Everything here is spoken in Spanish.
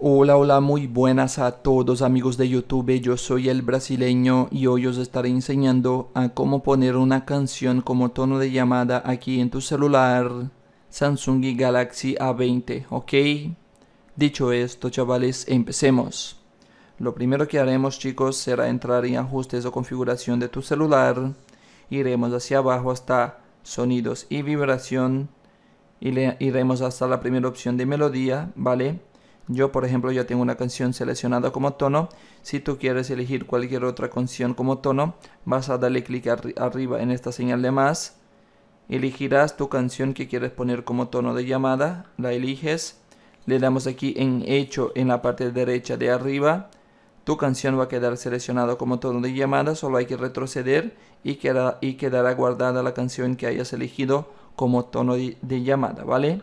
Hola, hola, muy buenas a todos amigos de YouTube, yo soy el brasileño y hoy os estaré enseñando a cómo poner una canción como tono de llamada aquí en tu celular Samsung Galaxy A20, ¿ok? Dicho esto chavales, empecemos. Lo primero que haremos chicos será entrar en ajustes o configuración de tu celular, iremos hacia abajo hasta sonidos y vibración, y le iremos hasta la primera opción de melodía, ¿vale? Yo, por ejemplo, ya tengo una canción seleccionada como tono. Si tú quieres elegir cualquier otra canción como tono, vas a darle clic arriba en esta señal de más. Elegirás tu canción que quieres poner como tono de llamada. La eliges. Le damos aquí en hecho en la parte derecha de arriba. Tu canción va a quedar seleccionada como tono de llamada. Solo hay que retroceder y, y quedará guardada la canción que hayas elegido como tono de llamada. ¿Vale?